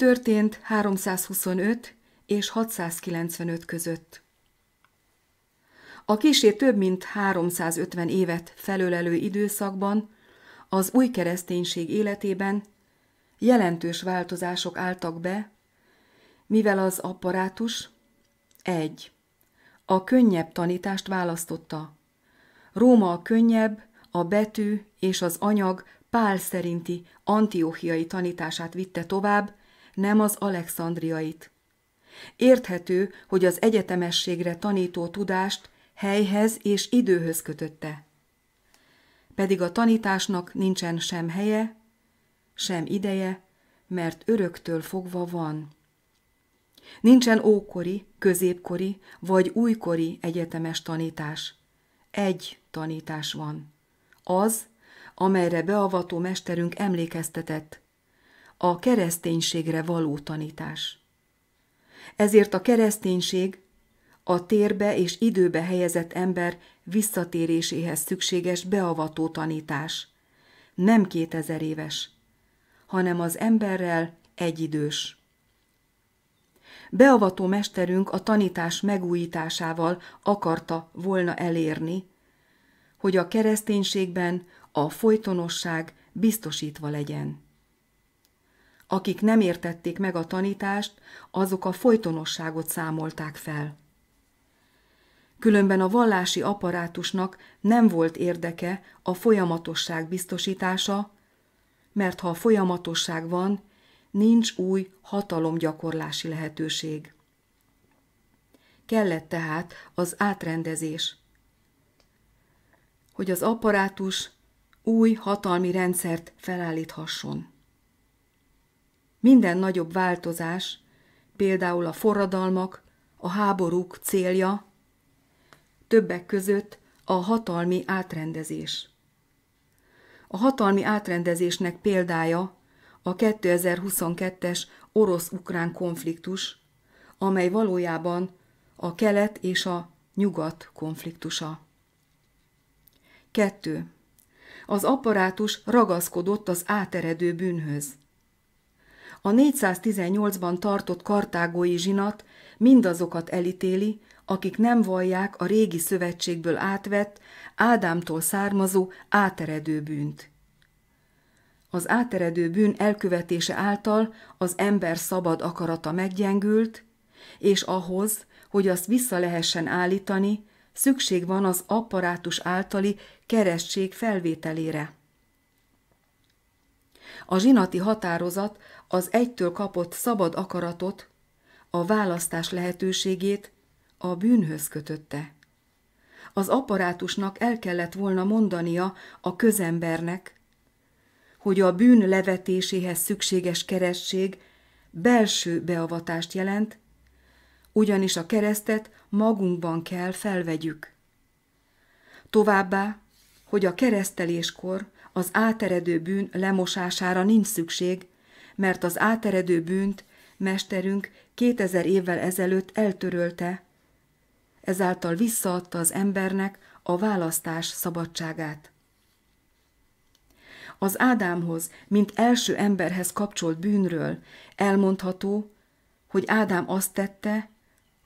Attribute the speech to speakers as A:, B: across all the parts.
A: történt 325 és 695 között? A kisé több mint 350 évet felölelő időszakban az új kereszténység életében jelentős változások álltak be, mivel az apparátus 1. A könnyebb tanítást választotta. Róma a könnyebb, a betű és az anyag Pál szerinti antiohiai tanítását vitte tovább, nem az alexandriait. Érthető, hogy az egyetemességre tanító tudást helyhez és időhöz kötötte. Pedig a tanításnak nincsen sem helye, sem ideje, mert öröktől fogva van. Nincsen ókori, középkori vagy újkori egyetemes tanítás. Egy tanítás van. Az, amelyre beavató mesterünk emlékeztetett, a kereszténységre való tanítás. Ezért a kereszténység a térbe és időbe helyezett ember visszatéréséhez szükséges beavató tanítás, nem kétezer éves, hanem az emberrel egyidős. Beavató mesterünk a tanítás megújításával akarta volna elérni, hogy a kereszténységben a folytonosság biztosítva legyen. Akik nem értették meg a tanítást, azok a folytonosságot számolták fel. Különben a vallási apparátusnak nem volt érdeke a folyamatosság biztosítása, mert ha a folyamatosság van, nincs új hatalomgyakorlási lehetőség. Kellett tehát az átrendezés, hogy az apparátus új hatalmi rendszert felállíthasson. Minden nagyobb változás, például a forradalmak, a háborúk célja, többek között a hatalmi átrendezés. A hatalmi átrendezésnek példája a 2022-es orosz-ukrán konfliktus, amely valójában a kelet és a nyugat konfliktusa. 2. Az apparátus ragaszkodott az áteredő bűnhöz. A 418-ban tartott kartágói zsinat mindazokat elítéli, akik nem vallják a régi szövetségből átvett, Ádámtól származó áteredő bűnt. Az áteredő bűn elkövetése által az ember szabad akarata meggyengült, és ahhoz, hogy azt vissza lehessen állítani, szükség van az apparátus általi keresztség felvételére. A zsinati határozat az egytől kapott szabad akaratot, a választás lehetőségét a bűnhöz kötötte. Az apparátusnak el kellett volna mondania a közembernek, hogy a bűn levetéséhez szükséges keresztség belső beavatást jelent, ugyanis a keresztet magunkban kell felvegyük. Továbbá, hogy a kereszteléskor az áteredő bűn lemosására nincs szükség, mert az áteredő bűnt mesterünk 2000 évvel ezelőtt eltörölte, ezáltal visszaadta az embernek a választás szabadságát. Az Ádámhoz, mint első emberhez kapcsolt bűnről elmondható, hogy Ádám azt tette,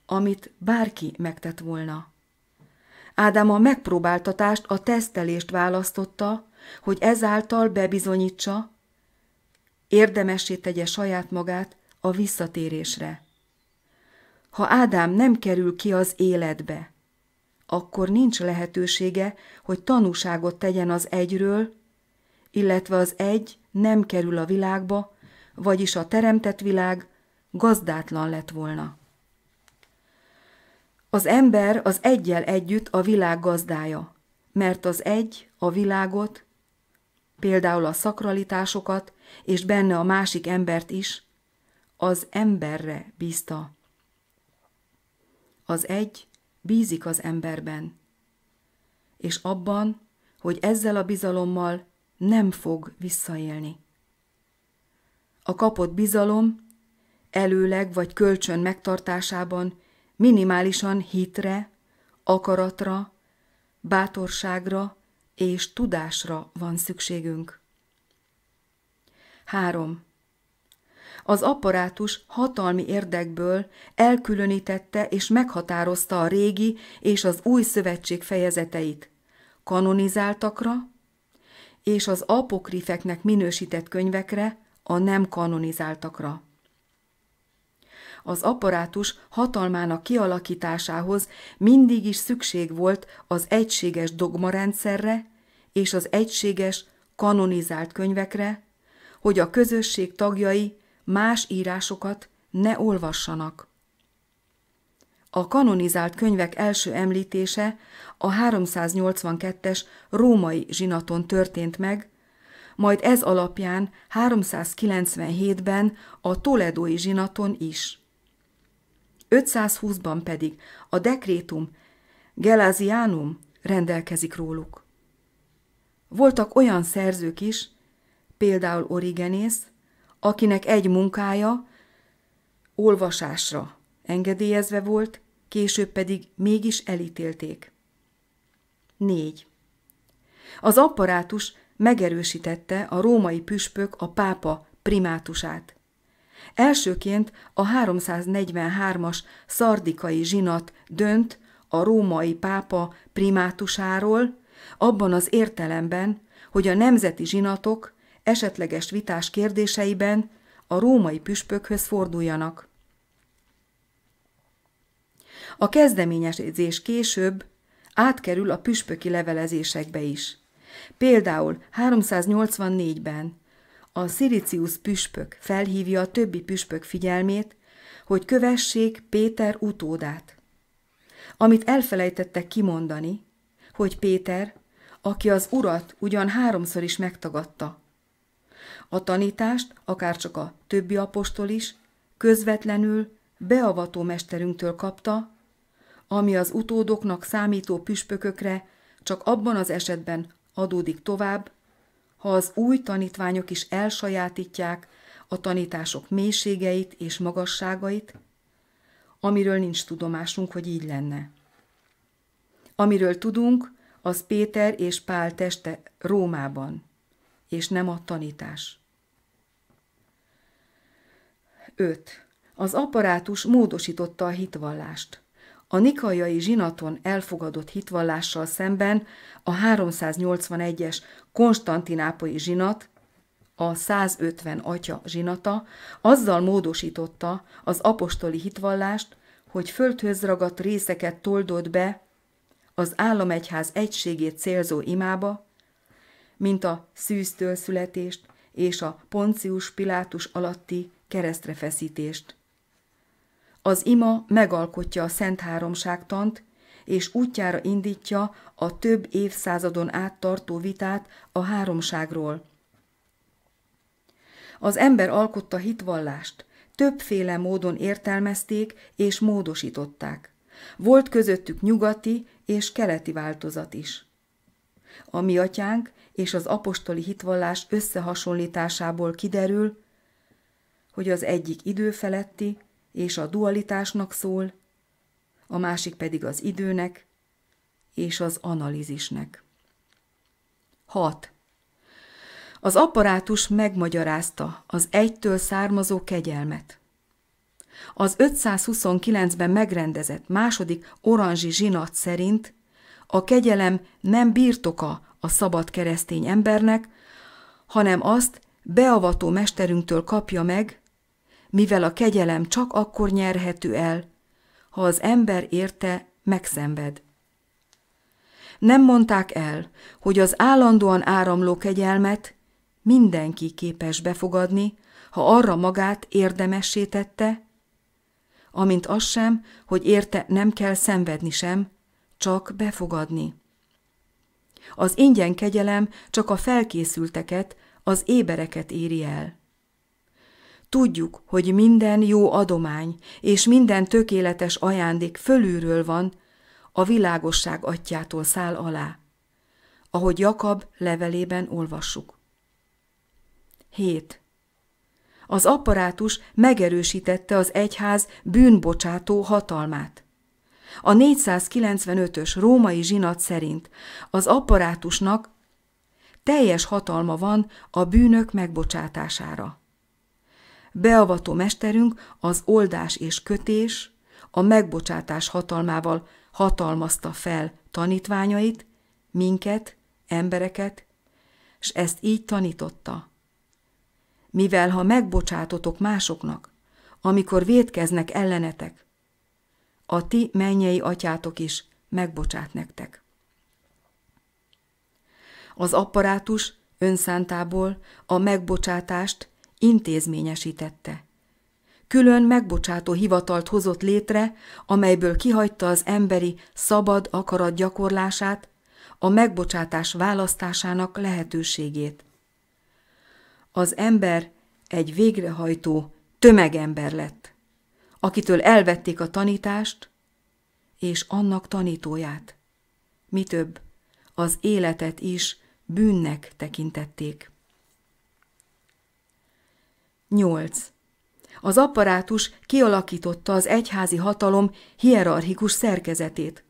A: amit bárki megtett volna. Ádám a megpróbáltatást, a tesztelést választotta, hogy ezáltal bebizonyítsa, érdemessé tegye saját magát a visszatérésre. Ha Ádám nem kerül ki az életbe, akkor nincs lehetősége, hogy tanúságot tegyen az egyről, illetve az egy nem kerül a világba, vagyis a teremtett világ gazdátlan lett volna. Az ember az egyel együtt a világ gazdája, mert az egy a világot például a szakralitásokat és benne a másik embert is, az emberre bízta. Az egy bízik az emberben, és abban, hogy ezzel a bizalommal nem fog visszaélni. A kapott bizalom előleg vagy kölcsön megtartásában minimálisan hitre, akaratra, bátorságra és tudásra van szükségünk. 3. Az apparátus hatalmi érdekből elkülönítette és meghatározta a régi és az új szövetség fejezeteit, kanonizáltakra és az apokrifeknek minősített könyvekre, a nem kanonizáltakra az apparátus hatalmának kialakításához mindig is szükség volt az egységes dogmarendszerre és az egységes kanonizált könyvekre, hogy a közösség tagjai más írásokat ne olvassanak. A kanonizált könyvek első említése a 382-es római zsinaton történt meg, majd ez alapján 397-ben a toledói zsinaton is. 520-ban pedig a dekrétum Gelazianum rendelkezik róluk. Voltak olyan szerzők is, például Origenész, akinek egy munkája olvasásra engedélyezve volt, később pedig mégis elítélték. 4. Az apparátus megerősítette a római püspök a pápa primátusát. Elsőként a 343-as szardikai zsinat dönt a római pápa primátusáról, abban az értelemben, hogy a nemzeti zsinatok esetleges vitás kérdéseiben a római püspökhöz forduljanak. A kezdeményezés később átkerül a püspöki levelezésekbe is. Például 384-ben a Sziricius püspök felhívja a többi püspök figyelmét, hogy kövessék Péter utódát. Amit elfelejtettek kimondani, hogy Péter, aki az urat ugyan háromszor is megtagadta. A tanítást, akárcsak a többi apostol is, közvetlenül beavató mesterünktől kapta, ami az utódoknak számító püspökökre csak abban az esetben adódik tovább, ha az új tanítványok is elsajátítják a tanítások mélységeit és magasságait, amiről nincs tudomásunk, hogy így lenne. Amiről tudunk, az Péter és Pál teste Rómában, és nem a tanítás. 5. Az apparátus módosította a hitvallást a nikaiai zsinaton elfogadott hitvallással szemben a 381-es konstantinápolyi zsinat, a 150 atya zsinata azzal módosította az apostoli hitvallást, hogy földhöz ragadt részeket toldott be az államegyház egységét célzó imába, mint a szűztől születést és a Poncius Pilátus alatti keresztrefeszítést. Az ima megalkotja a Szent Háromságtant, és útjára indítja a több évszázadon át tartó vitát a háromságról. Az ember alkotta hitvallást, többféle módon értelmezték és módosították. Volt közöttük nyugati és keleti változat is. A mi atyánk és az apostoli hitvallás összehasonlításából kiderül, hogy az egyik idő feletti, és a dualitásnak szól, a másik pedig az időnek és az analízisnek. 6. Az apparátus megmagyarázta az egytől származó kegyelmet. Az 529-ben megrendezett második oranzsi zsinat szerint a kegyelem nem birtoka a szabad keresztény embernek, hanem azt beavató mesterünktől kapja meg mivel a kegyelem csak akkor nyerhető el, ha az ember érte megszenved. Nem mondták el, hogy az állandóan áramló kegyelmet mindenki képes befogadni, ha arra magát érdemessé tette, amint az sem, hogy érte nem kell szenvedni sem, csak befogadni. Az ingyen kegyelem csak a felkészülteket, az ébereket éri el. Tudjuk, hogy minden jó adomány és minden tökéletes ajándék fölülről van, a világosság atyától száll alá, ahogy Jakab levelében olvassuk. 7. Az apparátus megerősítette az egyház bűnbocsátó hatalmát. A 495-ös római zsinat szerint az apparátusnak teljes hatalma van a bűnök megbocsátására beavató mesterünk az oldás és kötés, a megbocsátás hatalmával hatalmazta fel tanítványait, minket, embereket, és ezt így tanította. Mivel ha megbocsátotok másoknak, amikor védkeznek ellenetek, a ti mennyei atyátok is megbocsát nektek. Az apparátus önszántából a megbocsátást intézményesítette. Külön megbocsátó hivatalt hozott létre, amelyből kihagyta az emberi szabad akarat gyakorlását, a megbocsátás választásának lehetőségét. Az ember egy végrehajtó tömegember lett, akitől elvették a tanítást és annak tanítóját. Mi több, az életet is bűnnek tekintették. 8. Az apparátus kialakította az egyházi hatalom hierarchikus szerkezetét.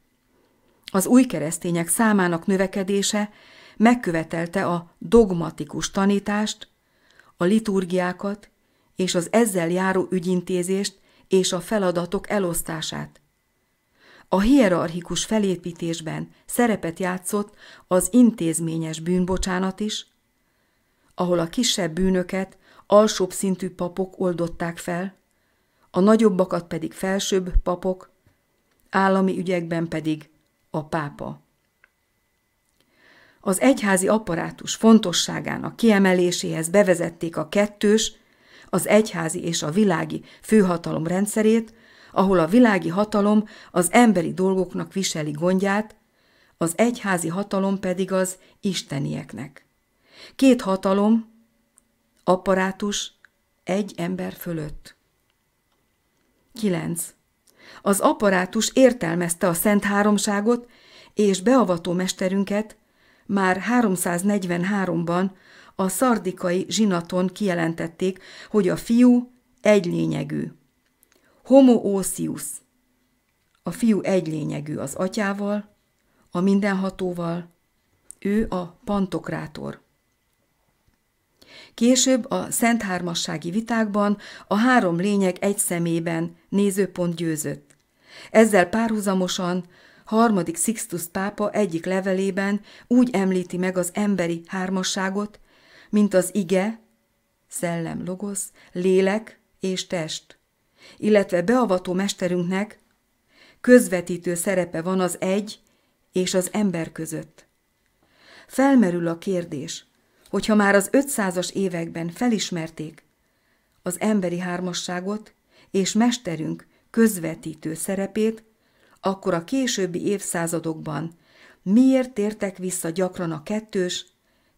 A: Az új keresztények számának növekedése megkövetelte a dogmatikus tanítást, a liturgiákat és az ezzel járó ügyintézést és a feladatok elosztását. A hierarchikus felépítésben szerepet játszott az intézményes bűnbocsánat is, ahol a kisebb bűnöket alsóbb szintű papok oldották fel, a nagyobbakat pedig felsőbb papok, állami ügyekben pedig a pápa. Az egyházi apparátus fontosságának kiemeléséhez bevezették a kettős, az egyházi és a világi főhatalom rendszerét, ahol a világi hatalom az emberi dolgoknak viseli gondját, az egyházi hatalom pedig az istenieknek. Két hatalom, apparátus egy ember fölött. 9. Az apparátus értelmezte a Szent Háromságot és beavató mesterünket már 343-ban a szardikai zsinaton kijelentették, hogy a fiú egy lényegű. osius. A fiú egy lényegű az atyával, a mindenhatóval, ő a pantokrátor. Később a Szent Hármassági vitákban a három lényeg egy szemében nézőpont győzött. Ezzel párhuzamosan harmadik Sixtus pápa egyik levelében úgy említi meg az emberi hármasságot, mint az ige, szellem logosz, lélek és test, illetve beavató mesterünknek közvetítő szerepe van az egy és az ember között. Felmerül a kérdés, hogyha már az ötszázas években felismerték az emberi hármasságot és mesterünk közvetítő szerepét, akkor a későbbi évszázadokban miért tértek vissza gyakran a kettős,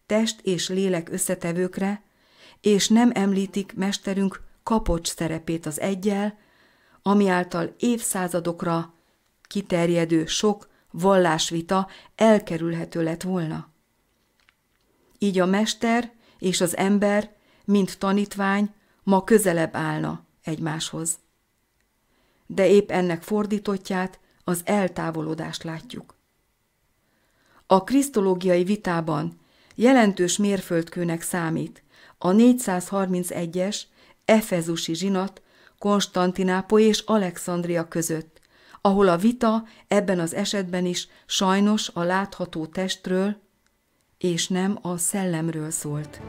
A: test és lélek összetevőkre, és nem említik mesterünk kapocs szerepét az egyel, ami által évszázadokra kiterjedő sok vallásvita elkerülhető lett volna. Így a mester és az ember, mint tanítvány, ma közelebb állna egymáshoz. De épp ennek fordítottját, az eltávolodást látjuk. A krisztológiai vitában jelentős mérföldkőnek számít a 431-es Efezusi zsinat Konstantinápoly és Alexandria között, ahol a vita ebben az esetben is sajnos a látható testről, és nem a szellemről szólt.